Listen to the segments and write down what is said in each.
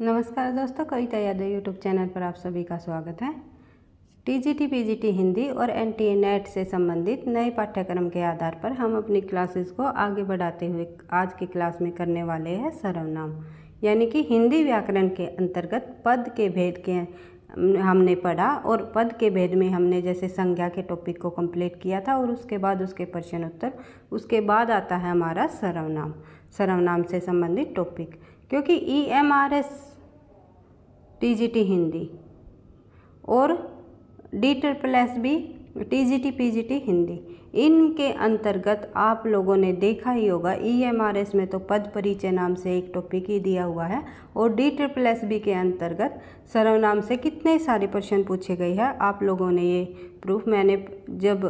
नमस्कार दोस्तों कविता Yadav YouTube channel पर आप सभी का स्वागत है टीजीटी पीजीटी हिंदी और एनटीए नेट से संबंधित नए पाठ्यक्रम के आधार पर हम अपनी क्लासेस को आगे बढ़ाते हुए आज की क्लास में करने वाले हैं सर्वनाम यानी कि हिंदी व्याकरण के अंतर्गत पद के भेद के हमने पढ़ा और पद के भेद में हमने जैसे संज्ञा के टॉपिक को कंप्लीट किया था और उसके बाद उसके प्रश्न उत्तर उसके बाद आता है हमारा सर्वनाम सर्वनाम से संबंधित टॉपिक क्योंकि E M R S TGT Hindi और D triple S B TGT PGT Hindi इनके अंतर्गत आप लोगों ने देखा ही होगा ईएमआरएस e में तो पद परिचय नाम से एक टॉपिक ही दिया हुआ है और डी ट्रिपल एस बी के अंतर्गत सर्वनाम से कितने सारे प्रश्न पूछे गए हैं आप लोगों ने ये प्रूफ मैंने जब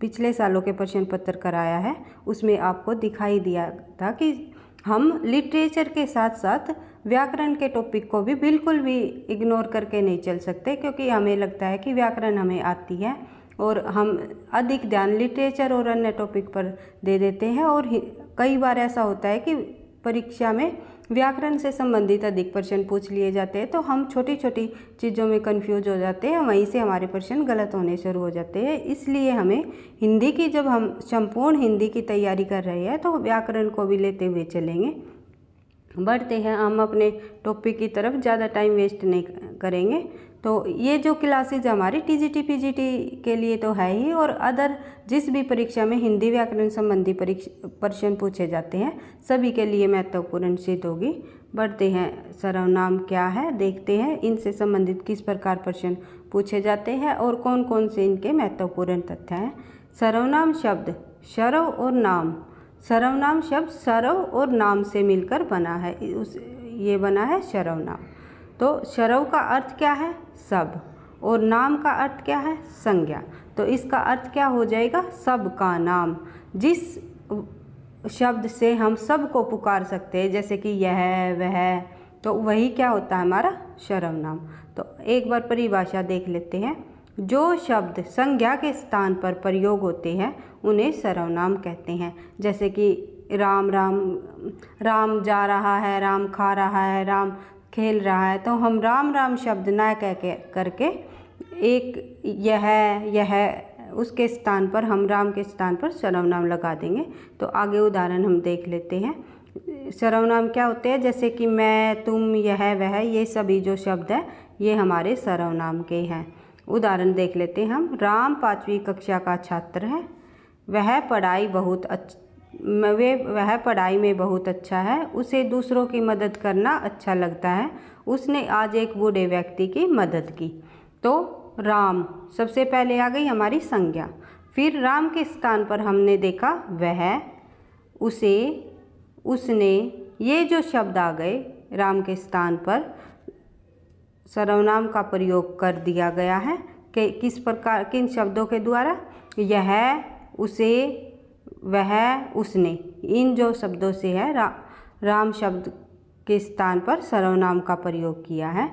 पिछले सालों के प्रश्न पत्र कराया है उसमें आपको दिखाई दिया था कि हम लिटरेचर के साथ साथ व्याकरण के टॉपिक को भी बिल्कुल भी इग्नोर करके नहीं चल सकते क्योंकि हमें लगता है कि व्याकरण हमें आती है और हम अधिक ध्यान लिटरेचर और अन्य टॉपिक पर दे देते हैं और कई बार ऐसा होता है कि परीक्षा में व्याकरण से संबंधित अधिक प्रश्न पूछ लिए जाते हैं तो हम छोटी छोटी चीज़ों में कंफ्यूज हो जाते हैं वहीं से हमारे प्रश्न गलत होने शुरू हो जाते हैं इसलिए हमें हिंदी की जब हम संपूर्ण हिंदी की तैयारी कर रहे हैं तो व्याकरण को भी लेते हुए चलेंगे बढ़ते हैं हम अपने टॉपिक की तरफ ज़्यादा टाइम वेस्ट नहीं करेंगे तो ये जो क्लासेज हमारी T G T P G T के लिए तो है ही और अदर जिस भी परीक्षा में हिंदी व्याकरण संबंधी परीक्षा प्रश्न पूछे जाते हैं सभी के लिए महत्वपूर्ण सिद्ध होगी बढ़ते हैं सर्वनाम क्या है देखते हैं इनसे संबंधित किस प्रकार प्रश्न पूछे जाते हैं और कौन कौन से इनके महत्वपूर्ण तथ्य हैं सर्वनाम शब्द सर्व और नाम सर्वनाम शब्द सर्व और नाम से मिलकर बना है उस ये बना है सर्वनाम तो सर्व का अर्थ क्या है सब और नाम का अर्थ क्या है संज्ञा तो इसका अर्थ क्या हो जाएगा सब का नाम जिस शब्द से हम सब को पुकार सकते हैं जैसे कि यह वह तो वही क्या होता है हमारा सर्वनाम तो एक बार परिभाषा देख लेते हैं जो शब्द संज्ञा के स्थान पर प्रयोग होते हैं उन्हें सर्वनाम कहते हैं जैसे कि राम राम राम जा रहा है राम खा रहा है राम खेल रहा है तो हम राम राम शब्द ना कह के करके एक यह यह उसके स्थान पर हम राम के स्थान पर सर्वनाम लगा देंगे तो आगे उदाहरण हम देख लेते हैं सर्वनाम क्या होते हैं जैसे कि मैं तुम यह वह ये सभी जो शब्द हैं ये हमारे सर्वनाम के हैं उदाहरण देख लेते हैं हम राम पाँचवीं कक्षा का छात्र है वह पढ़ाई बहुत अच्छ वे वह पढ़ाई में बहुत अच्छा है उसे दूसरों की मदद करना अच्छा लगता है उसने आज एक बूढ़े व्यक्ति की मदद की तो राम सबसे पहले आ गई हमारी संज्ञा फिर राम के स्थान पर हमने देखा वह उसे उसने ये जो शब्द आ गए राम के स्थान पर सर्वनाम का प्रयोग कर दिया गया है कि किस प्रकार किन शब्दों के द्वारा यह उसे वह उसने इन जो शब्दों से है रा, राम शब्द के स्थान पर सर्वनाम का प्रयोग किया है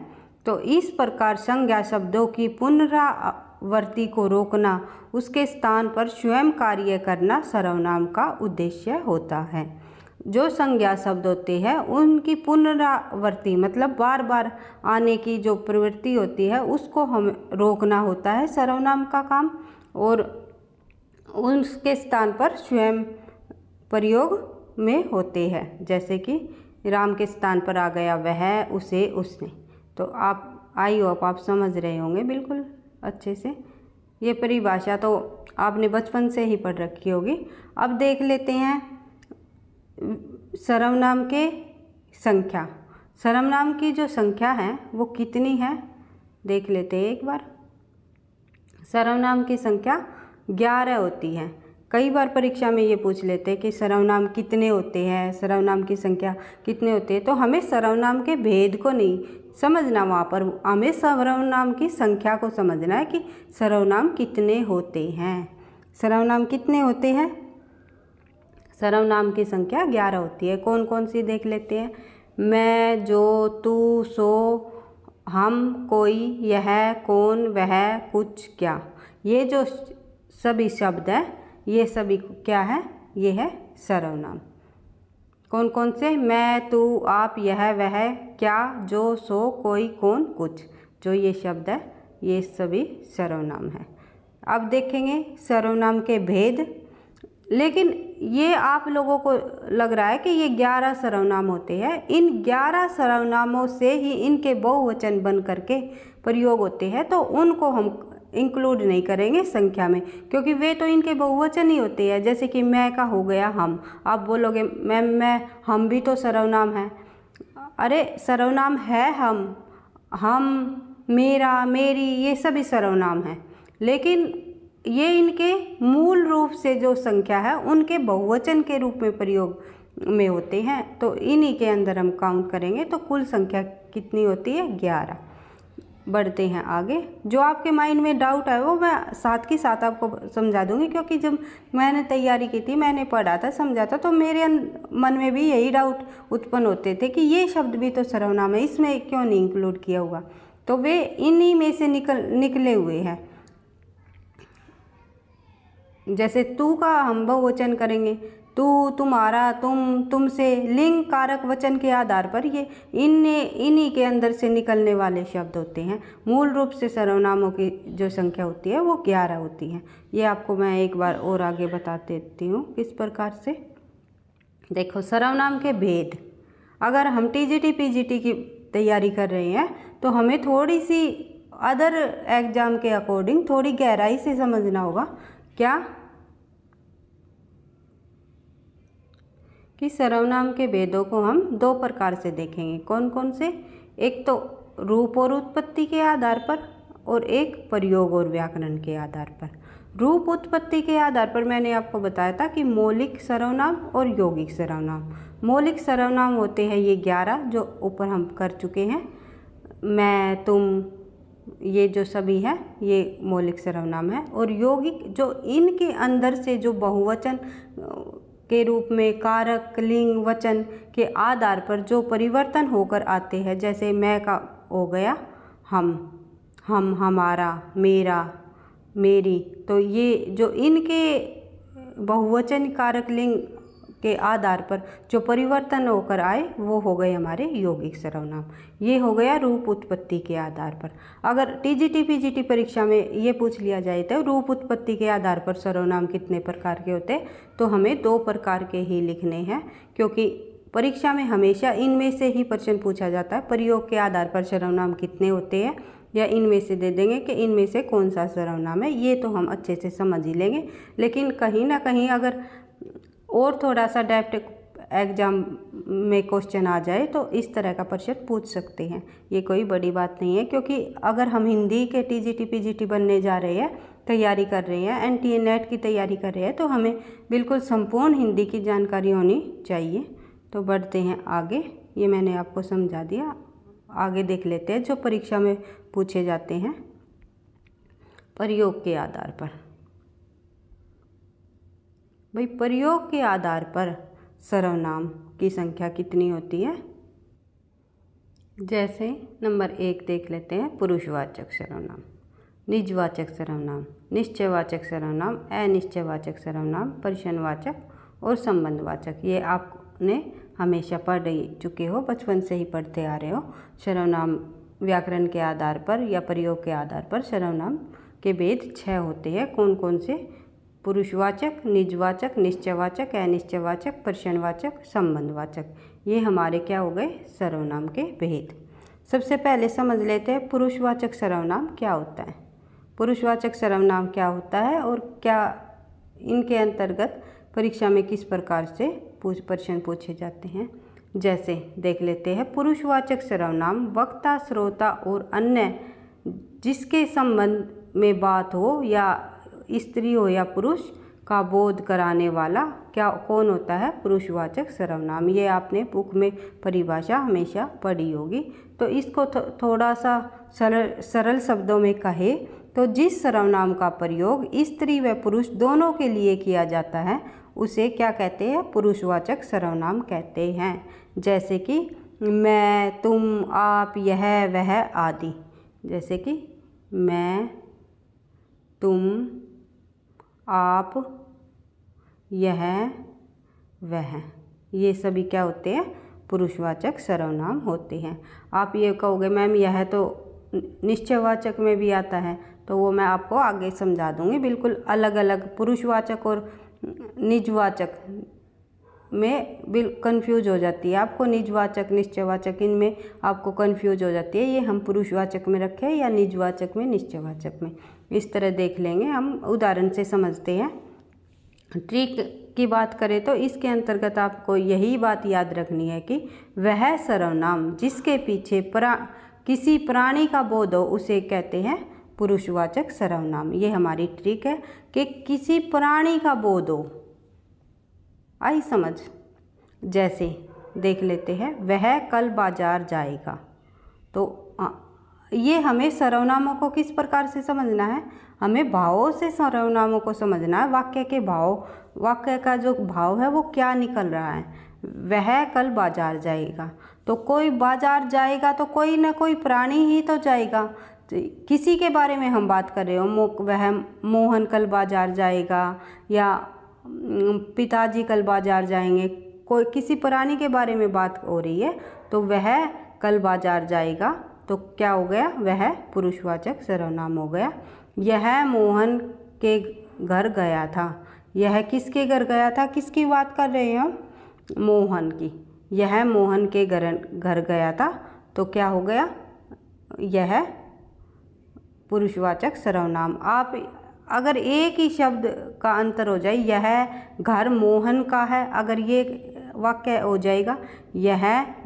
तो इस प्रकार संज्ञा शब्दों की पुनरावर्ति को रोकना उसके स्थान पर स्वयं कार्य करना सर्वनाम का उद्देश्य होता है जो संज्ञा शब्द होते हैं उनकी पुनरावृत्ति मतलब बार बार आने की जो प्रवृत्ति होती है उसको हम रोकना होता है सर्वनाम का काम और उसके स्थान पर स्वयं प्रयोग में होते हैं जैसे कि राम के स्थान पर आ गया वह उसे उसने तो आप आई होप आप समझ रहे होंगे बिल्कुल अच्छे से ये परिभाषा तो आपने बचपन से ही पढ़ रखी होगी अब देख लेते हैं सर्वनाम के संख्या सर्वनाम की जो संख्या है वो कितनी है देख लेते हैं एक बार सर्वनाम की संख्या ग्यारह होती है कई बार परीक्षा में ये पूछ लेते हैं कि सर्वनाम कितने होते हैं सर्वनाम की संख्या कितने होते हैं तो हमें सर्वनाम के भेद को नहीं समझना वहाँ पर हमें सर्वनाम की संख्या को समझना है कि सर्वनाम कितने होते हैं सर्वनाम कितने होते हैं सर्वनाम की संख्या ग्यारह होती है कौन कौन सी देख लेते हैं मैं जो तू सो हम कोई यह कौन वह कुछ क्या ये जो सभी शब्द है ये सभी क्या है ये है सर्वनाम कौन कौन से मैं तू आप यह वह क्या जो सो कोई कौन कुछ जो ये शब्द है ये सभी सर्वनाम है अब देखेंगे सर्वनाम के भेद लेकिन ये आप लोगों को लग रहा है कि ये ग्यारह सर्वनाम होते हैं इन ग्यारह सर्वनामों से ही इनके बहुवचन बन करके प्रयोग होते हैं तो उनको हम इंक्लूड नहीं करेंगे संख्या में क्योंकि वे तो इनके बहुवचन ही होते हैं जैसे कि मैं का हो गया हम आप बोलोगे मैम मैं हम भी तो सर्वनाम है अरे सर्वनाम है हम हम मेरा मेरी ये सभी सर्वनाम हैं लेकिन ये इनके मूल रूप से जो संख्या है उनके बहुवचन के रूप में प्रयोग में होते हैं तो इन्हीं के अंदर हम काउंट करेंगे तो कुल संख्या कितनी होती है ग्यारह बढ़ते हैं आगे जो आपके माइंड में डाउट है वो मैं साथ के साथ आपको समझा दूंगी क्योंकि जब मैंने तैयारी की थी मैंने पढ़ा था समझा था तो मेरे मन में भी यही डाउट उत्पन्न होते थे कि ये शब्द भी तो सर्वनाम है इसमें क्यों नहीं इंक्लूड किया हुआ तो वे इन्हीं में से निकल निकले हुए हैं जैसे तू का हम बहुवचन करेंगे तू तुम्हारा तुम तुमसे लिंग कारक वचन के आधार पर ये इन इन्हीं के अंदर से निकलने वाले शब्द होते हैं मूल रूप से सर्वनामों की जो संख्या होती है वो ग्यारह होती है ये आपको मैं एक बार और आगे बता देती हूँ किस प्रकार से देखो सर्वनाम के भेद अगर हम T G T P G T की तैयारी कर रहे हैं तो हमें थोड़ी सी अदर एग्ज़ाम के अकॉर्डिंग थोड़ी गहराई से समझना होगा क्या कि सर्वनाम के भेदों को हम दो प्रकार से देखेंगे कौन कौन से एक तो रूप और उत्पत्ति के आधार पर और एक प्रयोग और व्याकरण के आधार पर रूप उत्पत्ति के आधार पर मैंने आपको बताया था कि मौलिक सर्वनाम और यौगिक सर्वनाम मौलिक सर्वनाम होते हैं ये ग्यारह जो ऊपर हम कर चुके हैं मैं तुम ये जो सभी है ये मौलिक सर्वनाम है और यौगिक जो इनके अंदर से जो बहुवचन के रूप में कारक लिंग वचन के आधार पर जो परिवर्तन होकर आते हैं जैसे मैं का हो गया हम हम हमारा मेरा मेरी तो ये जो इनके बहुवचन कारक लिंग के आधार पर जो परिवर्तन होकर आए वो हो गए हमारे यौगिक सर्वनाम ये हो गया रूप उत्पत्ति के आधार पर अगर टीजीटी पीजीटी परीक्षा में ये पूछ लिया जाए तो रूप उत्पत्ति के आधार पर सर्वनाम कितने प्रकार के होते तो हमें दो प्रकार के ही लिखने हैं क्योंकि परीक्षा में हमेशा इनमें से ही प्रश्न पूछा जाता है प्रयोग के आधार पर सर्वनाम कितने होते हैं या इनमें से दे देंगे कि इनमें से कौन सा सर्वनाम है ये तो हम अच्छे से समझ ही लेंगे लेकिन कहीं ना कहीं अगर और थोड़ा सा डायरेक्ट एग्ज़ाम में क्वेश्चन आ जाए तो इस तरह का प्रश्न पूछ सकते हैं ये कोई बड़ी बात नहीं है क्योंकि अगर हम हिंदी के टीजीटी पीजीटी बनने जा रहे हैं तैयारी कर रहे हैं एन टी नेट की तैयारी कर रहे हैं तो हमें बिल्कुल संपूर्ण हिंदी की जानकारी होनी चाहिए तो बढ़ते हैं आगे ये मैंने आपको समझा दिया आगे देख लेते हैं जो परीक्षा में पूछे जाते हैं प्रयोग के आधार पर भाई प्रयोग के आधार पर सर्वनाम की संख्या कितनी होती है जैसे नंबर एक देख लेते हैं पुरुषवाचक सर्वनाम निजवाचक सर्वनाम निश्चयवाचक सर्वनाम अनिश्चयवाचक सर्वनाम परिशनवाचक और संबंधवाचक ये आपने हमेशा पढ़ चुके हो बचपन से ही पढ़ते आ रहे हो सर्वनाम व्याकरण के आधार पर या प्रयोग के आधार पर सर्वनाम के भेद छः होते हैं कौन कौन से पुरुषवाचक निजवाचक निश्चयवाचक अनिश्चयवाचक प्रश्नवाचक संबंधवाचक ये हमारे क्या हो गए सर्वनाम के भेद सबसे पहले समझ लेते हैं पुरुषवाचक सर्वनाम क्या होता है पुरुषवाचक सर्वनाम क्या होता है और क्या इनके अंतर्गत परीक्षा में किस प्रकार से पूछ प्रश्न पूछे जाते हैं जैसे देख लेते हैं पुरुषवाचक सर्वनाम वक्ता श्रोता और अन्य जिसके संबंध में बात हो या स्त्री हो या पुरुष का बोध कराने वाला क्या कौन होता है पुरुषवाचक सर्वनाम ये आपने बुक में परिभाषा हमेशा पढ़ी होगी तो इसको थो, थोड़ा सा सरल सरल शब्दों में कहे तो जिस सर्वनाम का प्रयोग स्त्री व पुरुष दोनों के लिए किया जाता है उसे क्या कहते हैं पुरुषवाचक सर्वनाम कहते हैं जैसे कि मैं तुम आप यह वह आदि जैसे कि मैं तुम आप यह वह ये सभी क्या होते हैं पुरुषवाचक सर्वनाम होते हैं आप ये कहोगे मैम यह तो निश्चयवाचक में भी आता है तो वो मैं आपको आगे समझा दूँगी बिल्कुल अलग अलग पुरुषवाचक और निजवाचक में बिल कन्फ्यूज हो जाती है आपको निजवाचक निश्चयवाचक इनमें आपको कन्फ्यूज हो जाती है ये हम पुरुषवाचक में रखें या निजवाचक में निश्चयवाचक में इस तरह देख लेंगे हम उदाहरण से समझते हैं ट्रिक की बात करें तो इसके अंतर्गत आपको यही बात याद रखनी है कि वह सर्वनाम जिसके पीछे प्रा किसी प्राणी का बोध हो उसे कहते हैं पुरुषवाचक सर्वनाम ये हमारी ट्रिक है कि किसी प्राणी का बोध हो आई समझ जैसे देख लेते हैं वह कल बाजार जाएगा तो ये हमें सर्वनामों को किस प्रकार से समझना है हमें भावों से सर्वनामों को समझना है वाक्य के भाव वाक्य का जो भाव है वो क्या निकल रहा है वह कल बाजार जाएगा तो कोई बाजार जाएगा तो कोई ना कोई प्राणी ही तो जाएगा तो किसी के बारे में हम बात कर रहे हो वह मोहन कल बाजार जाएगा या पिताजी कल बाजार जाएंगे कोई किसी प्राणी के बारे में बात हो रही है तो वह कल बाजार जाएगा तो क्या हो गया वह पुरुषवाचक सर्वनाम हो गया यह मोहन के घर गया था यह किसके घर गया था किसकी बात कर रहे हैं हम मोहन की यह मोहन के घर घर गया था तो क्या हो गया यह पुरुषवाचक सर्वनाम आप अगर एक ही शब्द का अंतर हो जाए यह घर मोहन का है अगर ये वाक्य हो जाएगा यह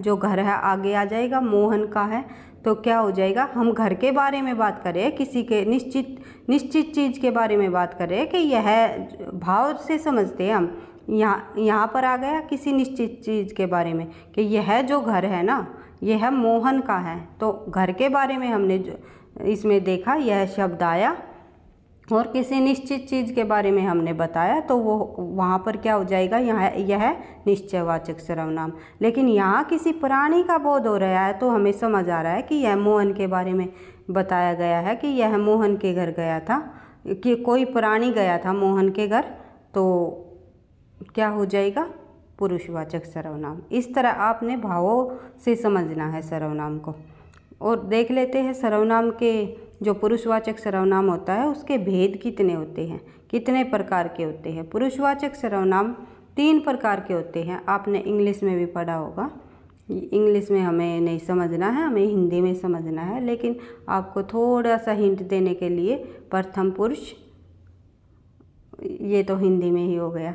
जो घर है आगे आ जाएगा मोहन का है तो क्या हो जाएगा हम घर के बारे में बात करें किसी के निश्चित निश्चित चीज़ के बारे में बात करें कि यह भाव से समझते हैं हम यहाँ यहाँ पर आ गया किसी निश्चित चीज़ के बारे में कि यह जो घर है ना यह मोहन का है तो घर के बारे में हमने जो इसमें देखा यह शब्द आया और किसी निश्चित चीज़ के बारे में हमने बताया तो वो वहाँ पर क्या हो जाएगा यहाँ यह निश्चयवाचक सर्वनाम लेकिन यहाँ किसी प्राणी का बोध हो रहा है तो हमें समझ आ रहा है कि यह मोहन के बारे में बताया गया है कि यह मोहन के घर गया था कि कोई प्राणी गया था मोहन के घर तो क्या हो जाएगा पुरुषवाचक सर्वनाम इस तरह आपने भावों से समझना है सर्वनाम को और देख लेते हैं सर्वनाम के जो पुरुषवाचक सर्वनाम होता है उसके भेद कितने होते हैं कितने प्रकार के होते हैं पुरुषवाचक सर्वनाम तीन प्रकार के होते हैं आपने इंग्लिश में भी पढ़ा होगा इंग्लिश में हमें नहीं समझना है हमें हिंदी में समझना है लेकिन आपको थोड़ा सा हिंट देने के लिए प्रथम पुरुष ये तो हिंदी में ही हो गया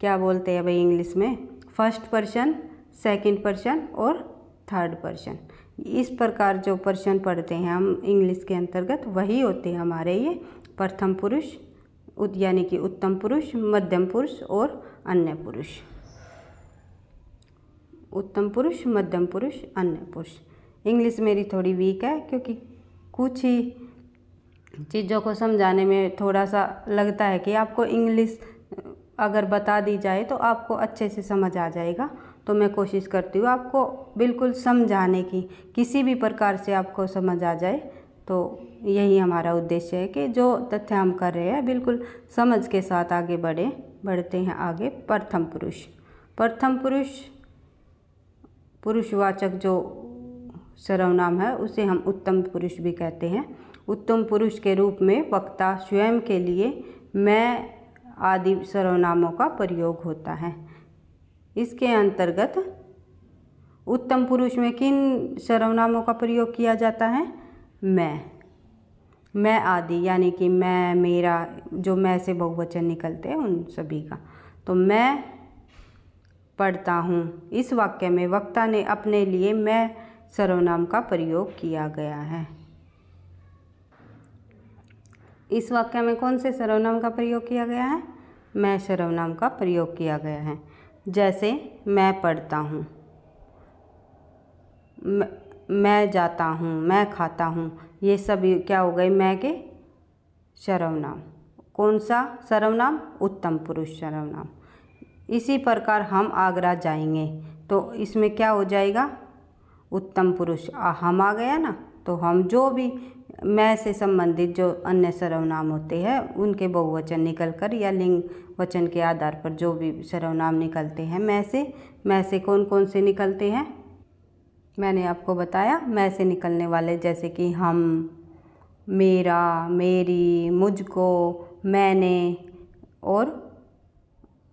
क्या बोलते हैं भाई इंग्लिश में फर्स्ट पर्सन सेकंड पर्सन और थर्ड पर्सन इस प्रकार जो प्रश्न पढ़ते हैं हम इंग्लिश के अंतर्गत वही होते हैं हमारे ये प्रथम पुरुष यानी कि उत्तम पुरुष मध्यम पुरुष और अन्य पुरुष उत्तम पुरुष मध्यम पुरुष अन्य पुरुष इंग्लिश मेरी थोड़ी वीक है क्योंकि कुछ ही चीज़ों को समझाने में थोड़ा सा लगता है कि आपको इंग्लिश अगर बता दी जाए तो आपको अच्छे से समझ आ जाएगा तो मैं कोशिश करती हूँ आपको बिल्कुल समझाने की किसी भी प्रकार से आपको समझ आ जाए तो यही हमारा उद्देश्य है कि जो तथ्य हम कर रहे हैं बिल्कुल समझ के साथ आगे बढ़े बढ़ते हैं आगे प्रथम पुरुष प्रथम पुरुष पुरुषवाचक जो सर्वनाम है उसे हम उत्तम पुरुष भी कहते हैं उत्तम पुरुष के रूप में वक्ता स्वयं के लिए मैं आदि सर्वनामों का प्रयोग होता है इसके अंतर्गत उत्तम पुरुष में किन सर्वनामों का प्रयोग किया जाता है मैं मैं आदि यानी कि मैं मेरा जो मैं से बहुवचन निकलते हैं उन सभी का तो मैं पढ़ता हूँ इस वाक्य में वक्ता ने अपने लिए मैं सर्वनाम का प्रयोग किया गया है इस वाक्य में कौन से सर्वनाम का प्रयोग किया गया है मैं सर्वनाम का प्रयोग किया गया है जैसे मैं पढ़ता हूँ मैं जाता हूँ मैं खाता हूँ ये सब क्या हो गए मैं के सर्वनाम कौन सा सर्वनाम उत्तम पुरुष सर्वनाम इसी प्रकार हम आगरा जाएंगे तो इसमें क्या हो जाएगा उत्तम पुरुष आ, हम आ गया ना तो हम जो भी मैं से संबंधित जो अन्य सर्वनाम होते हैं उनके बहुवचन निकलकर या लिंग वचन के आधार पर जो भी सर्वनाम निकलते हैं मैं से मैं से कौन कौन से निकलते हैं मैंने आपको बताया मैं से निकलने वाले जैसे कि हम मेरा मेरी मुझको मैंने और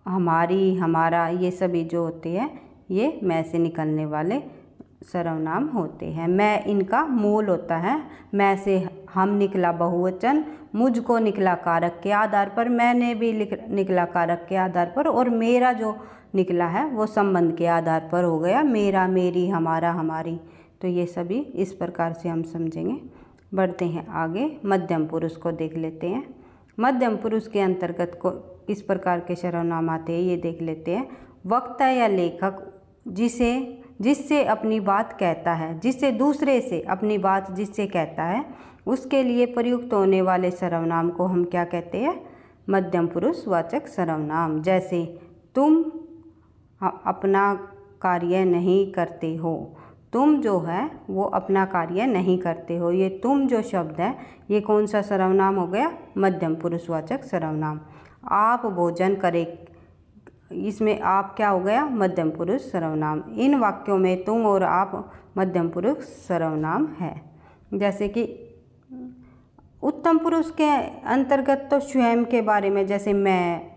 हमारी हमारा ये सभी जो होते हैं ये मैं से निकलने वाले सर्वनाम होते हैं मैं इनका मूल होता है मैं से हम निकला बहुवचन मुझको निकला कारक के आधार पर मैंने भी निकला कारक के आधार पर और मेरा जो निकला है वो संबंध के आधार पर हो गया मेरा मेरी हमारा हमारी तो ये सभी इस प्रकार से हम समझेंगे बढ़ते हैं आगे मध्यम पुरुष को देख लेते हैं मध्यम पुरुष के अंतर्गत को किस प्रकार के सर्वनाम आते हैं ये देख लेते हैं वक्ता या लेखक जिसे जिससे अपनी बात कहता है जिससे दूसरे से अपनी बात जिससे कहता है उसके लिए प्रयुक्त होने वाले सर्वनाम को हम क्या कहते हैं मध्यम पुरुष वाचक सर्वनाम जैसे तुम अपना कार्य नहीं करते हो तुम जो है वो अपना कार्य नहीं करते हो ये तुम जो शब्द है ये कौन सा सर्वनाम हो गया मध्यम पुरुषवाचक सर्वनाम आप भोजन करें इसमें आप क्या हो गया मध्यम पुरुष सर्वनाम इन वाक्यों में तुम और आप मध्यम पुरुष सर्वनाम है जैसे कि उत्तम पुरुष के अंतर्गत तो स्वयं के बारे में जैसे मैं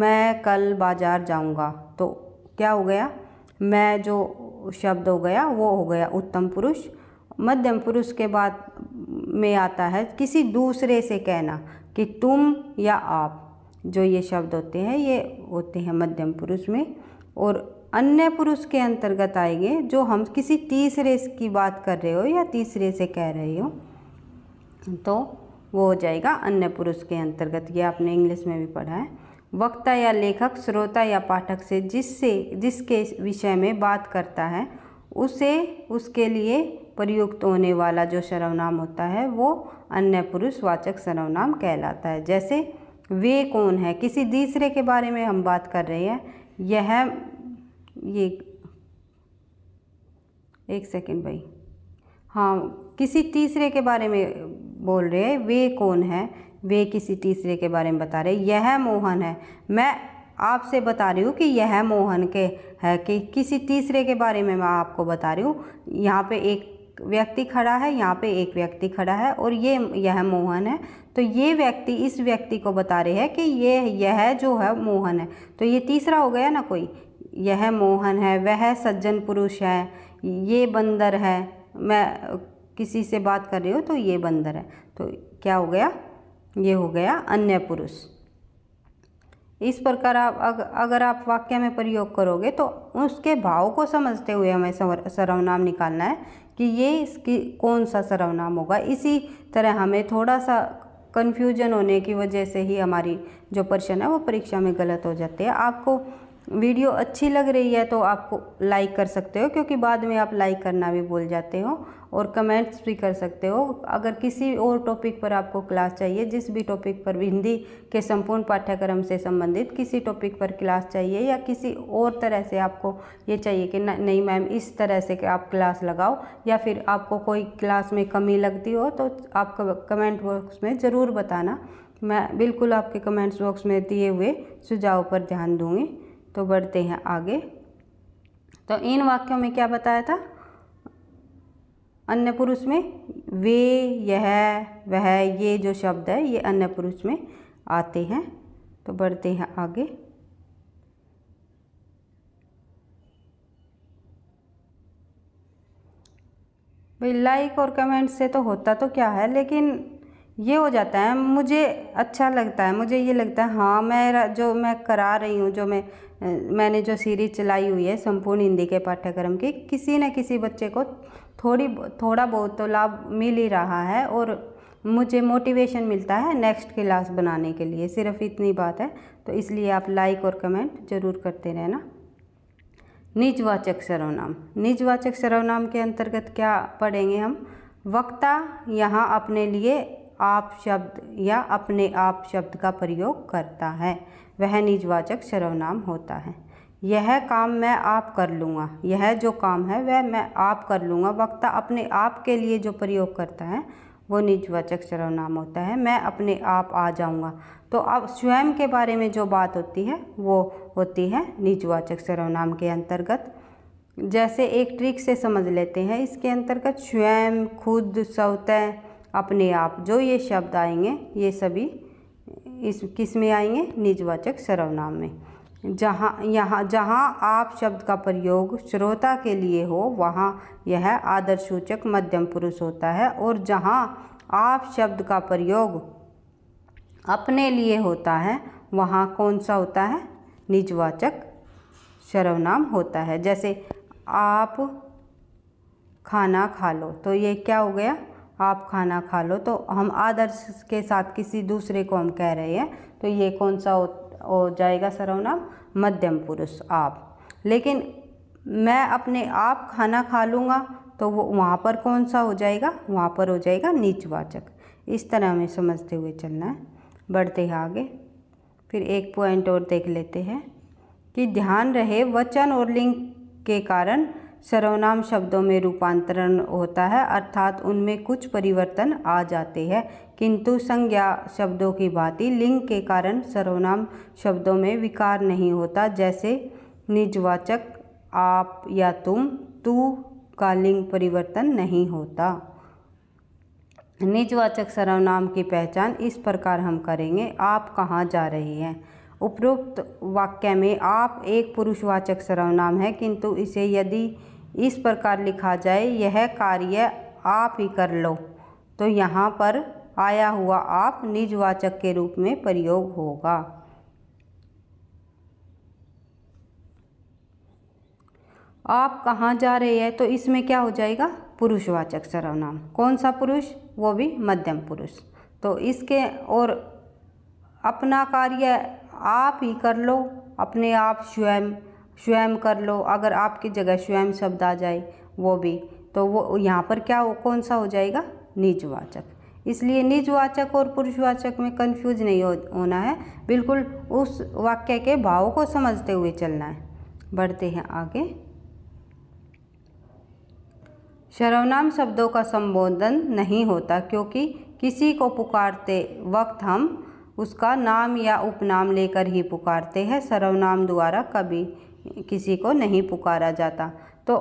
मैं कल बाजार जाऊंगा तो क्या हो गया मैं जो शब्द हो गया वो हो गया उत्तम पुरुष मध्यम पुरुष के बाद में आता है किसी दूसरे से कहना कि तुम या आप जो ये शब्द होते हैं ये होते हैं मध्यम पुरुष में और अन्य पुरुष के अंतर्गत आएंगे जो हम किसी तीसरे की बात कर रहे हो या तीसरे से कह रहे हो तो वो हो जाएगा अन्य पुरुष के अंतर्गत ये आपने इंग्लिश में भी पढ़ा है वक्ता या लेखक श्रोता या पाठक से जिससे जिसके विषय में बात करता है उसे उसके लिए प्रयुक्त होने वाला जो सर्वनाम होता है वो अन्य पुरुषवाचक सर्वनाम कहलाता है जैसे वे कौन है किसी तीसरे के बारे में हम बात कर रहे हैं यह ये एक सेकेंड भाई हाँ किसी तीसरे के बारे में बोल रहे हैं वे कौन है वे किसी तीसरे के बारे में बता रहे यह मोहन है मैं आपसे बता रही हूँ कि यह मोहन के है कि किसी तीसरे के बारे में मैं आपको बता रही हूँ यहाँ पे एक व्यक्ति खड़ा है यहाँ पे एक व्यक्ति खड़ा है और ये यह मोहन है तो ये व्यक्ति इस व्यक्ति को बता रहे हैं कि ये यह जो है मोहन है तो ये तीसरा हो गया ना कोई यह मोहन है वह सज्जन पुरुष है ये बंदर है मैं किसी से बात कर रही हूँ तो ये बंदर है तो क्या हो गया ये हो गया अन्य पुरुष इस प्रकार आप अग, अगर आप वाक्य में प्रयोग करोगे तो उसके भाव को समझते हुए हमें सर्वनाम निकालना है कि ये इसकी कौन सा सर्वनाम होगा इसी तरह हमें थोड़ा सा कन्फ्यूजन होने की वजह से ही हमारी जो प्रश्न है वो परीक्षा में गलत हो जाते हैं आपको वीडियो अच्छी लग रही है तो आपको लाइक कर सकते हो क्योंकि बाद में आप लाइक करना भी भूल जाते हो और कमेंट्स भी कर सकते हो अगर किसी और टॉपिक पर आपको क्लास चाहिए जिस भी टॉपिक पर हिंदी के संपूर्ण पाठ्यक्रम से संबंधित किसी टॉपिक पर क्लास चाहिए या किसी और तरह से आपको ये चाहिए कि नहीं मैम इस तरह से आप क्लास लगाओ या फिर आपको कोई क्लास में कमी लगती हो तो आप कमेंट बॉक्स में ज़रूर बताना मैं बिल्कुल आपके कमेंट्स बॉक्स में दिए हुए सुझाव पर ध्यान दूँगी तो बढ़ते हैं आगे तो इन वाक्यों में क्या बताया था अन्य पुरुष में वे यह वह ये जो शब्द है ये अन्य पुरुष में आते हैं तो बढ़ते हैं आगे भाई लाइक और कमेंट से तो होता तो क्या है लेकिन ये हो जाता है मुझे अच्छा लगता है मुझे ये लगता है हाँ मैं जो मैं करा रही हूँ जो मैं मैंने जो सीरीज चलाई हुई है संपूर्ण हिंदी के पाठ्यक्रम की किसी न किसी बच्चे को थोड़ी थोड़ा बहुत तो लाभ मिल ही रहा है और मुझे मोटिवेशन मिलता है नेक्स्ट क्लास बनाने के लिए सिर्फ इतनी बात है तो इसलिए आप लाइक और कमेंट ज़रूर करते रहना निजवाचक सर्वनाम निजवाचक सर्वनाम के अंतर्गत क्या पढ़ेंगे हम वक्ता यहाँ अपने लिए आप शब्द या अपने आप शब्द का प्रयोग करता है वह निजवाचक सर्वनाम होता है यह काम मैं आप कर लूँगा यह जो काम है वह मैं आप कर लूँगा वक्ता अपने आप के लिए जो प्रयोग करता है वो निजवाचक सर्वनाम होता है मैं अपने आप आ जाऊँगा तो अब स्वयं के बारे में जो बात होती है वो होती है निजवाचक सर्वनाम के अंतर्गत जैसे एक ट्रिक से समझ लेते हैं इसके अंतर्गत स्वयं खुद स्वतः अपने आप जो ये शब्द आएंगे ये सभी इस किस में आएंगे निजवाचक सर्वनाम में जहाँ यहाँ जहाँ आप शब्द का प्रयोग श्रोता के लिए हो वहाँ यह आदर सूचक मध्यम पुरुष होता है और जहाँ आप शब्द का प्रयोग अपने लिए होता है वहाँ कौन सा होता है निजवाचक सर्वनाम होता है जैसे आप खाना खा लो तो ये क्या हो गया आप खाना खा लो तो हम आदर्श के साथ किसी दूसरे को हम कह रहे हैं तो ये कौन सा हो हो जाएगा सर्वनाम मध्यम पुरुष आप लेकिन मैं अपने आप खाना खा लूँगा तो वो वहाँ पर कौन सा हो जाएगा वहाँ पर हो जाएगा नीचवाचक इस तरह हमें समझते हुए चलना है बढ़ते हैं आगे फिर एक पॉइंट और देख लेते हैं कि ध्यान रहे वचन और लिंग के कारण सर्वनाम शब्दों में रूपांतरण होता है अर्थात उनमें कुछ परिवर्तन आ जाते हैं किंतु संज्ञा शब्दों की भांति लिंग के कारण सर्वनाम शब्दों में विकार नहीं होता जैसे निजवाचक आप या तुम तू का लिंग परिवर्तन नहीं होता निजवाचक सर्वनाम की पहचान इस प्रकार हम करेंगे आप कहाँ जा रही हैं उपरोक्त वाक्य में आप एक पुरुषवाचक सर्वनाम है किंतु इसे यदि इस प्रकार लिखा जाए यह कार्य आप ही कर लो तो यहाँ पर आया हुआ आप निजवाचक के रूप में प्रयोग होगा आप कहाँ जा रहे हैं तो इसमें क्या हो जाएगा पुरुषवाचक सर्वनाम कौन सा पुरुष वो भी मध्यम पुरुष तो इसके और अपना कार्य आप ही कर लो अपने आप स्वयं स्वयं कर लो अगर आपकी जगह स्वयं शब्द आ जाए वो भी तो वो यहाँ पर क्या हो कौन सा हो जाएगा निजवाचक इसलिए निजवाचक और पुरुषवाचक में कंफ्यूज नहीं हो, होना है बिल्कुल उस वाक्य के भाव को समझते हुए चलना है बढ़ते हैं आगे सर्वनाम शब्दों का संबोधन नहीं होता क्योंकि किसी को पुकारते वक्त हम उसका नाम या उपनाम लेकर ही पुकारते हैं सर्वनाम द्वारा कभी किसी को नहीं पुकारा जाता तो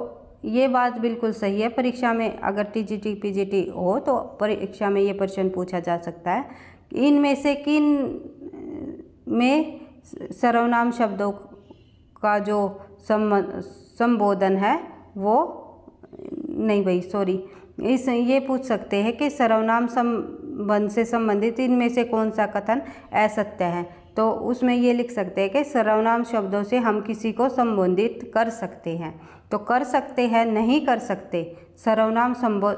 ये बात बिल्कुल सही है परीक्षा में अगर टीजीटी पीजीटी हो तो परीक्षा में ये प्रश्न पूछा जा सकता है इनमें से किन में सर्वनाम शब्दों का जो संबोधन है वो नहीं भाई सॉरी इस ये पूछ सकते हैं कि सर्वनाम संबंध से संबंधित इनमें से कौन सा कथन असत्य है तो उसमें ये लिख सकते हैं कि सर्वनाम शब्दों से हम किसी को संबोधित कर सकते हैं तो कर सकते हैं नहीं कर सकते सर्वनाम संबो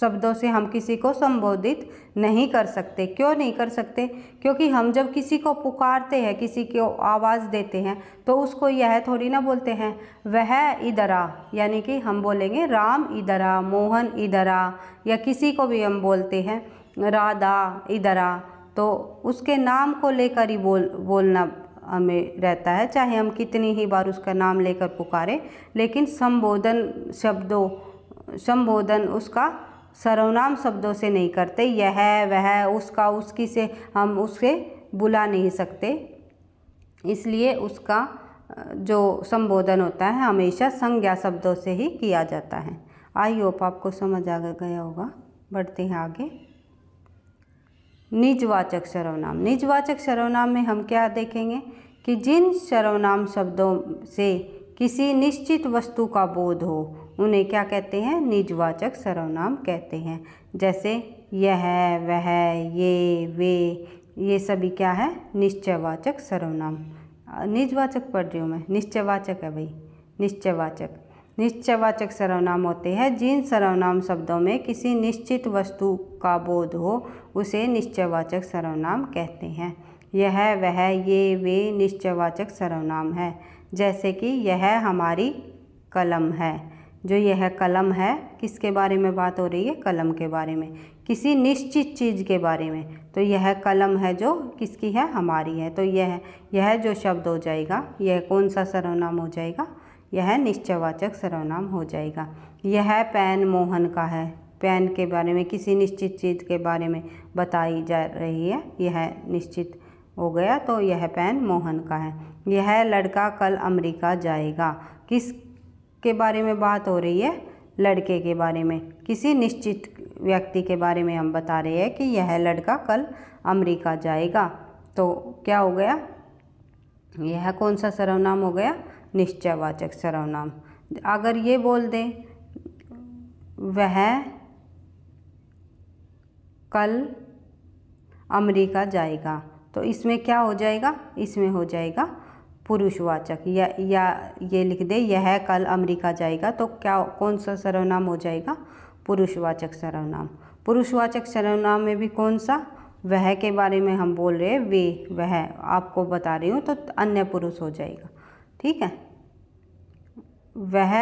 शब्दों से हम किसी को संबोधित नहीं कर सकते क्यों नहीं कर सकते क्योंकि हम जब किसी को पुकारते हैं किसी को आवाज़ देते हैं तो उसको यह थोड़ी ना बोलते हैं वह इधर आ यानी कि हम बोलेंगे राम इधर आ मोहन इधर आ या किसी को भी हम बोलते हैं राधा इधर आ तो उसके नाम को लेकर ही बोल बोलना हमें रहता है चाहे हम कितनी ही बार उसका नाम लेकर पुकारें लेकिन संबोधन शब्दों संबोधन उसका सर्वनाम शब्दों से नहीं करते यह वह उसका उसकी से हम उसे बुला नहीं सकते इसलिए उसका जो संबोधन होता है हमेशा संज्ञा शब्दों से ही किया जाता है आई होप आपको समझ आ गया होगा बढ़ते हैं आगे निजवाचक सर्वनाम निजवाचक सर्वनाम में हम क्या देखेंगे कि जिन सर्वनाम शब्दों से किसी निश्चित वस्तु का बोध हो उन्हें क्या कहते हैं निजवाचक सर्वनाम कहते हैं जैसे यह वह ये वे ये सभी क्या है निश्चयवाचक सर्वनाम निजवाचक पढ़ रही हूँ मैं निश्चयवाचक है भाई निश्चयवाचक निश्चयवाचक सर्वनाम होते हैं जिन सर्वनाम शब्दों में किसी निश्चित वस्तु का बोध हो उसे निश्चयवाचक सर्वनाम कहते हैं यह वह ये वे निश्चयवाचक सर्वनाम है जैसे कि यह हमारी कलम है जो यह कलम है किसके बारे में बात हो रही है कलम के बारे में किसी निश्चित चीज़ के बारे में तो यह कलम है जो किसकी है हमारी है तो यह यह जो शब्द हो जाएगा यह कौन सा सर्वनाम हो जाएगा यह निश्चयवाचक सर्वनाम हो जाएगा यह पेन मोहन का है पेन के बारे में किसी निश्चित चीज़ के बारे में बताई जा रही है यह निश्चित हो गया तो यह पेन मोहन का है यह लड़का कल अमेरिका जाएगा किस के बारे में बात हो रही है लड़के के बारे में किसी निश्चित व्यक्ति के बारे में हम बता रहे हैं कि यह लड़का कल अमेरिका जाएगा तो क्या हो गया यह कौन सा सर्वनाम हो गया निश्चयवाचक सर्वनाम अगर ये बोल दें वह कल अमेरिका जाएगा तो इसमें क्या हो जाएगा इसमें हो जाएगा पुरुषवाचक या या ये लिख दे यह कल अमेरिका जाएगा तो क्या कौन सा सर्वनाम हो जाएगा पुरुषवाचक सर्वनाम पुरुषवाचक सर्वनाम में भी कौन सा वह के बारे में हम बोल रहे हैं वे वह आपको बता रही हूँ तो अन्य पुरुष हो जाएगा ठीक है वह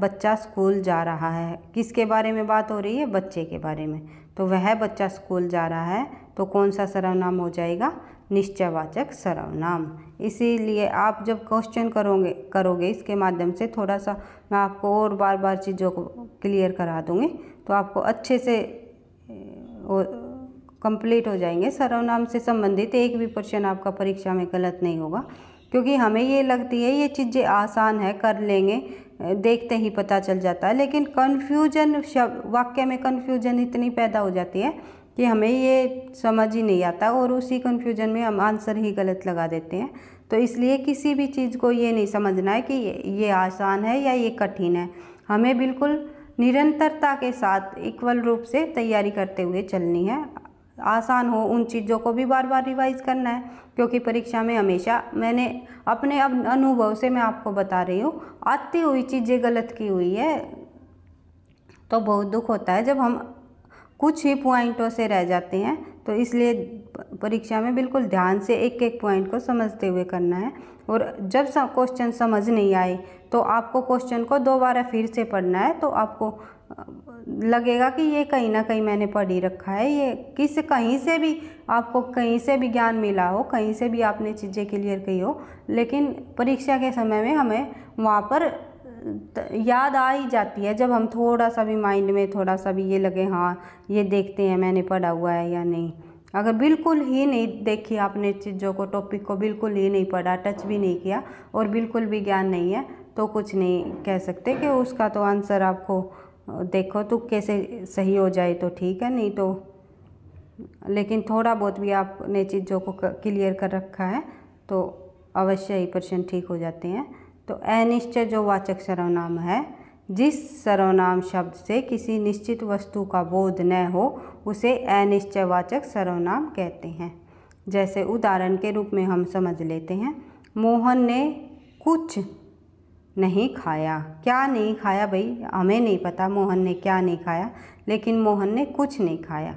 बच्चा स्कूल जा रहा है किसके बारे में बात हो रही है बच्चे के बारे में तो वह बच्चा स्कूल जा रहा है तो कौन सा सर्वनाम हो जाएगा निश्चयवाचक सर्वनाम इसीलिए आप जब क्वेश्चन करोगे करोगे इसके माध्यम से थोड़ा सा मैं आपको और बार बार चीज़ों को क्लियर करा दूँगी तो आपको अच्छे से कंप्लीट हो जाएंगे सर्वनाम से संबंधित एक भी क्वेश्चन आपका परीक्षा में गलत नहीं होगा क्योंकि हमें ये लगती है ये चीज़ें आसान है कर लेंगे देखते ही पता चल जाता है लेकिन कन्फ्यूजन वाक्य में कन्फ्यूजन इतनी पैदा हो जाती है कि हमें ये समझ ही नहीं आता और उसी कन्फ्यूजन में हम आंसर ही गलत लगा देते हैं तो इसलिए किसी भी चीज़ को ये नहीं समझना है कि ये आसान है या ये कठिन है हमें बिल्कुल निरंतरता के साथ इक्वल रूप से तैयारी करते हुए चलनी है आसान हो उन चीज़ों को भी बार बार रिवाइज़ करना है क्योंकि परीक्षा में हमेशा मैंने अपने अनुभव से मैं आपको बता रही हूँ आती हुई चीज़ें गलत की हुई है तो बहुत दुख होता है जब हम कुछ ही पॉइंटों से रह जाते हैं तो इसलिए परीक्षा में बिल्कुल ध्यान से एक एक पॉइंट को समझते हुए करना है और जब क्वेश्चन समझ नहीं आए तो आपको क्वेश्चन को दोबारा फिर से पढ़ना है तो आपको लगेगा कि ये कहीं ना कहीं मैंने पढ़ ही रखा है ये किस कहीं से भी आपको कहीं से भी ज्ञान मिला हो कहीं से भी आपने चीज़ें क्लियर की हो लेकिन परीक्षा के समय में हमें वहाँ पर याद आ ही जाती है जब हम थोड़ा सा भी माइंड में थोड़ा सा भी ये लगे हाँ ये देखते हैं मैंने पढ़ा हुआ है या नहीं अगर बिल्कुल ही नहीं देखी आपने चीज़ों को टॉपिक को बिल्कुल ही नहीं पढ़ा टच भी नहीं किया और बिल्कुल भी ज्ञान नहीं है तो कुछ नहीं कह सकते कि उसका तो आंसर आपको देखो तो कैसे सही हो जाए तो ठीक है नहीं तो लेकिन थोड़ा बहुत भी आपने चीज़ों को क्लियर कर रखा है तो अवश्य ही प्रश्न ठीक हो जाते हैं तो अनिश्चय जो वाचक सर्वनाम है जिस सर्वनाम शब्द से किसी निश्चित वस्तु का बोध न हो उसे अनिश्चयवाचक सर्वनाम कहते हैं जैसे उदाहरण के रूप में हम समझ लेते हैं मोहन ने कुछ नहीं खाया क्या नहीं खाया भाई हमें नहीं पता मोहन ने क्या नहीं खाया लेकिन मोहन ने कुछ नहीं खाया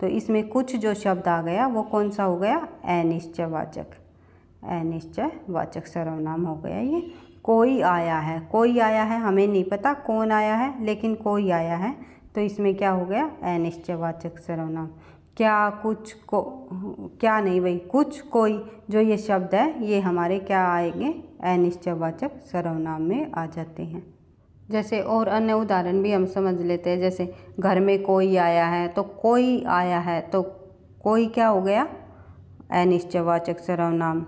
तो इसमें कुछ जो शब्द आ गया वो कौन सा हो गया अनिश्चयवाचक वाचक सर्वनाम हो गया ये कोई आया है कोई आया है हमें नहीं पता कौन आया है लेकिन कोई आया है तो इसमें क्या हो गया अनिश्चयवाचक सर्वनाम क्या कुछ को क्या नहीं भाई कुछ कोई जो ये शब्द है ये हमारे क्या आएंगे अनिश्चयवाचक सर्वनाम में आ जाते हैं जैसे और अन्य उदाहरण भी हम समझ लेते हैं जैसे घर में कोई आया है तो कोई आया है तो कोई क्या हो गया अनिश्चयवाचक सर्वनाम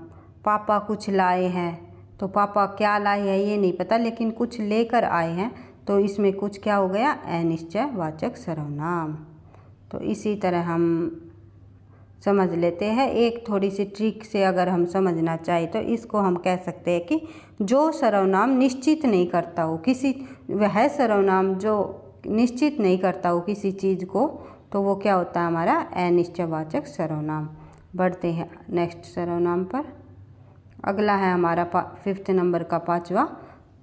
पापा कुछ लाए हैं तो पापा क्या लाए हैं ये नहीं पता लेकिन कुछ लेकर आए हैं तो इसमें कुछ क्या हो गया अनिश्चयवाचक सर्वनाम तो इसी तरह हम समझ लेते हैं एक थोड़ी सी ट्रिक से अगर हम समझना चाहे तो इसको हम कह सकते हैं कि जो सर्वनाम निश्चित नहीं करता हो किसी वह सर्वनाम जो निश्चित नहीं करता हो किसी चीज़ को तो वो क्या होता है हमारा अनिश्चयवाचक सर्वनाम बढ़ते हैं नेक्स्ट सर्वनाम पर अगला है हमारा फिफ्थ नंबर का पाँचवा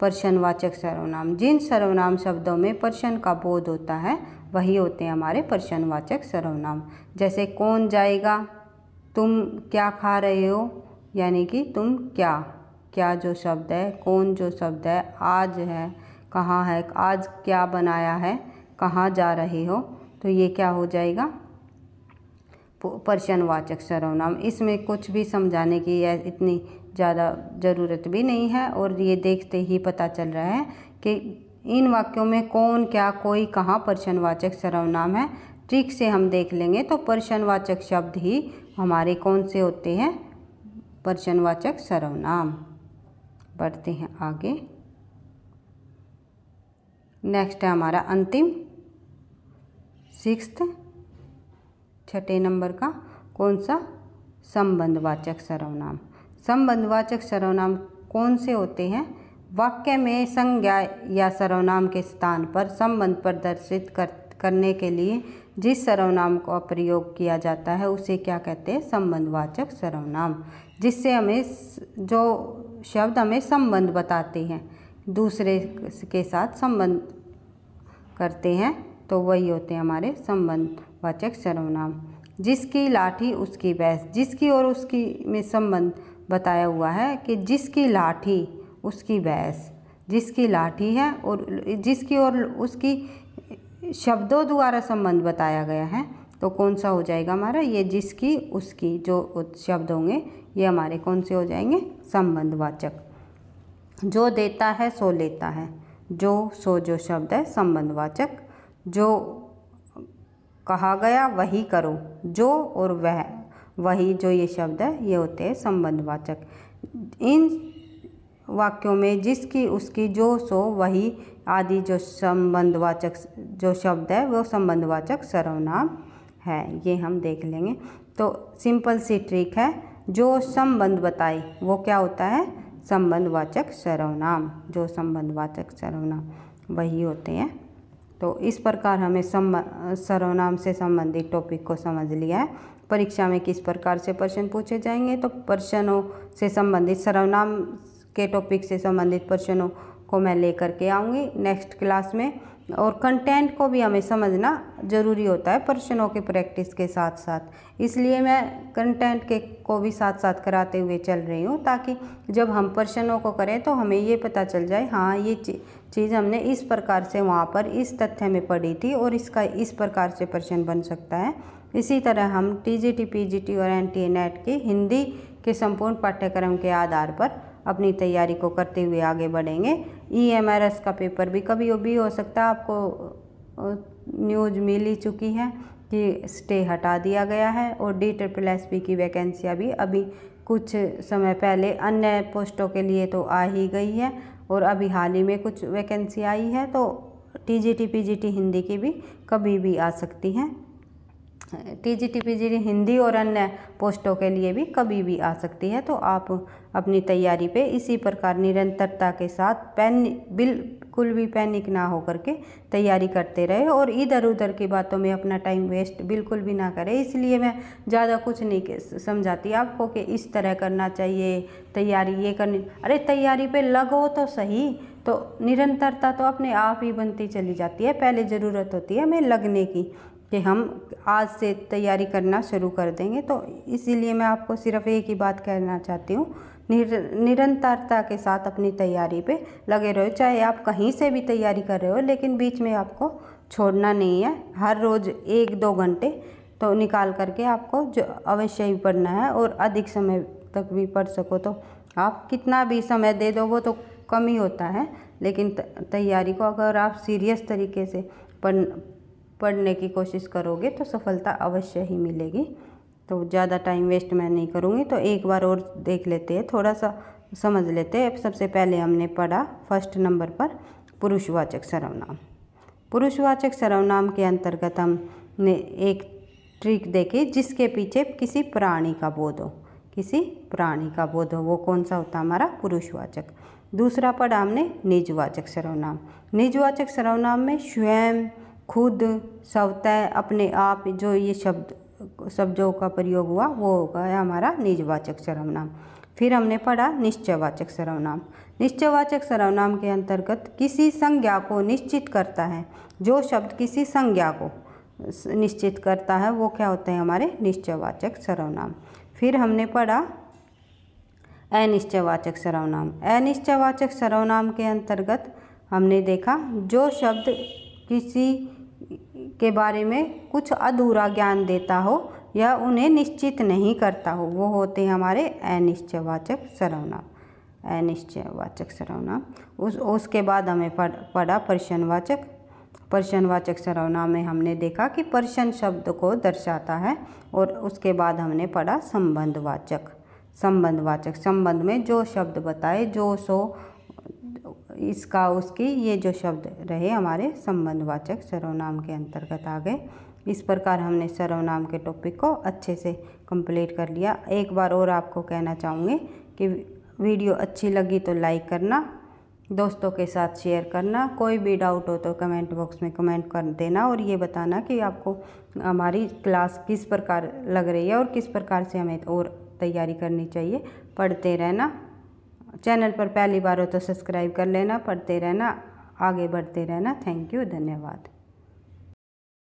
परशनवाचक सर्वनाम जिन सर्वनाम शब्दों में परशन का बोध होता है वही होते हैं हमारे परशनवाचक सर्वनाम जैसे कौन जाएगा तुम क्या खा रहे हो यानी कि तुम क्या क्या जो शब्द है कौन जो शब्द है आज है कहाँ है आज क्या बनाया है कहाँ जा रहे हो तो ये क्या हो जाएगा पर्शनवाचक सर्वनाम इसमें कुछ भी समझाने की या इतनी ज़्यादा ज़रूरत भी नहीं है और ये देखते ही पता चल रहा है कि इन वाक्यों में कौन क्या कोई कहाँ प्रश्नवाचक सर्वनाम है ट्रिक से हम देख लेंगे तो प्रश्नवाचक शब्द ही हमारे कौन से होते हैं प्रश्नवाचक सर्वनाम बढ़ते हैं आगे नेक्स्ट है हमारा अंतिम सिक्स छठे नंबर का कौन सा संबंधवाचक सर्वनाम संबंधवाचक सर्वनाम कौन से होते हैं वाक्य में संज्ञा या सर्वनाम के स्थान पर संबंध प्रदर्शित कर करने के लिए जिस सर्वनाम का प्रयोग किया जाता है उसे क्या कहते हैं संबंधवाचक सर्वनाम जिससे हमें जो शब्द हमें संबंध बताते हैं दूसरे के साथ संबंध करते हैं तो वही होते हैं हमारे संबंधवाचक सर्वनाम जिसकी लाठी उसकी बैस जिसकी और उसकी में संबंध बताया हुआ है कि जिसकी लाठी उसकी बहस जिसकी लाठी है और जिसकी और उसकी शब्दों द्वारा संबंध बताया गया है तो कौन सा हो जाएगा हमारा ये जिसकी उसकी जो शब्द होंगे ये हमारे कौन से हो जाएंगे संबंधवाचक जो देता है सो लेता है जो सो जो शब्द है संबंधवाचक जो कहा गया वही करो जो और वह वही जो ये शब्द है ये होते हैं संबंधवाचक इन वाक्यों में जिसकी उसकी जो सो वही आदि जो संबंधवाचक जो शब्द है वो संबंधवाचक सर्वनाम है ये हम देख लेंगे तो सिंपल सी ट्रिक है जो संबंध बताए वो क्या होता है संबंधवाचक सर्वनाम जो संबंधवाचक सर्वनाम वही होते हैं तो इस प्रकार हमें सर्वनाम से संबंधित टॉपिक को समझ लिया है परीक्षा में किस प्रकार से प्रश्न पूछे जाएंगे तो प्रश्नों से संबंधित सर्वनाम के टॉपिक से संबंधित प्रश्नों को मैं लेकर के आऊँगी नेक्स्ट क्लास में और कंटेंट को भी हमें समझना ज़रूरी होता है प्रश्नों के प्रैक्टिस के साथ साथ इसलिए मैं कंटेंट के को भी साथ साथ कराते हुए चल रही हूँ ताकि जब हम प्रश्नों को करें तो हमें ये पता चल जाए हाँ ये चीज़ हमने इस प्रकार से वहाँ पर इस तथ्य में पढ़ी थी और इसका इस प्रकार से प्रश्न बन सकता है इसी तरह हम टीजीटी, पीजीटी और नेट के हिंदी के संपूर्ण पाठ्यक्रम के आधार पर अपनी तैयारी को करते हुए आगे बढ़ेंगे ई e EMRS का पेपर भी कभी भी हो सकता है आपको न्यूज मिल ही चुकी है कि स्टे हटा दिया गया है और डी ट्रिपल एस पी की वैकेंसियाँ भी अभी कुछ समय पहले अन्य पोस्टों के लिए तो आ ही गई है और अभी हाल ही में कुछ वैकेंसी आई है तो T G T P G T Hindi की भी कभी भी आ सकती हैं टीजीटीपी जी हिंदी और अन्य पोस्टों के लिए भी कभी भी आ सकती है तो आप अपनी तैयारी पे इसी प्रकार निरंतरता के साथ पैन बिल्कुल भी पैनिक ना होकर के तैयारी करते रहे और इधर उधर की बातों में अपना टाइम वेस्ट बिल्कुल भी ना करें इसलिए मैं ज़्यादा कुछ नहीं समझाती आपको कि इस तरह करना चाहिए तैयारी ये करनी अरे तैयारी पर लगो तो सही तो निरंतरता तो अपने आप ही बनती चली जाती है पहले ज़रूरत होती है हमें लगने की कि हम आज से तैयारी करना शुरू कर देंगे तो इसीलिए मैं आपको सिर्फ एक ही बात कहना चाहती हूँ निर, निरंतरता के साथ अपनी तैयारी पे लगे रहो चाहे आप कहीं से भी तैयारी कर रहे हो लेकिन बीच में आपको छोड़ना नहीं है हर रोज़ एक दो घंटे तो निकाल करके आपको जो अवश्य ही पढ़ना है और अधिक समय तक भी पढ़ सको तो आप कितना भी समय दे दो वो तो कम ही होता है लेकिन तैयारी को अगर आप सीरियस तरीके से पढ़ पढ़ने की कोशिश करोगे तो सफलता अवश्य ही मिलेगी तो ज़्यादा टाइम वेस्ट मैं नहीं करूँगी तो एक बार और देख लेते हैं थोड़ा सा समझ लेते हैं सबसे पहले हमने पढ़ा फर्स्ट नंबर पर पुरुषवाचक सर्वनाम पुरुषवाचक सर्वनाम के अंतर्गत हमने एक ट्रिक देखी जिसके पीछे किसी प्राणी का बोध हो किसी प्राणी का बोध हो वो कौन सा होता हमारा पुरुषवाचक दूसरा पढ़ा हमने निजवाचक सर्वनाम निजवाचक सर्वनाम में स्वयं खुद स्वतः अपने आप जो ये शब्द शब्दों का प्रयोग हुआ वो हो गया हमारा निजवाचक सर्वनाम फिर हमने पढ़ा निश्चयवाचक सर्वनाम निश्चयवाचक सर्वनाम के अंतर्गत किसी संज्ञा को निश्चित करता है जो शब्द किसी संज्ञा को निश्चित करता है वो क्या होते हैं हमारे निश्चयवाचक सर्वनाम फिर हमने पढ़ा अनिश्चयवाचक सर्वनाम अनिश्चयवाचक सर्वनाम के अंतर्गत हमने देखा जो शब्द किसी के बारे में कुछ अधूरा ज्ञान देता हो या उन्हें निश्चित नहीं करता हो वो होते हैं हमारे अनिश्चयवाचक सर्वनाम अनिश्चयवाचक सर्वनाम उस उसके बाद हमें पढ़, पढ़ा प्रश्नवाचक प्रश्नवाचक सर्वनाम में हमने देखा कि प्रश्न शब्द को दर्शाता है और उसके बाद हमने पढ़ा संबंधवाचक संबंधवाचक संबंध में जो शब्द बताए जो सो इसका उसकी ये जो शब्द रहे हमारे संबंधवाचक सर्वनाम के अंतर्गत आ गए इस प्रकार हमने सर्वनाम के टॉपिक को अच्छे से कंप्लीट कर लिया एक बार और आपको कहना चाहूँगी कि वीडियो अच्छी लगी तो लाइक करना दोस्तों के साथ शेयर करना कोई भी डाउट हो तो कमेंट बॉक्स में कमेंट कर देना और ये बताना कि आपको हमारी क्लास किस प्रकार लग रही है और किस प्रकार से हमें और तैयारी करनी चाहिए पढ़ते रहना चैनल पर पहली बार हो तो सब्सक्राइब कर लेना पढ़ते रहना आगे बढ़ते रहना थैंक यू धन्यवाद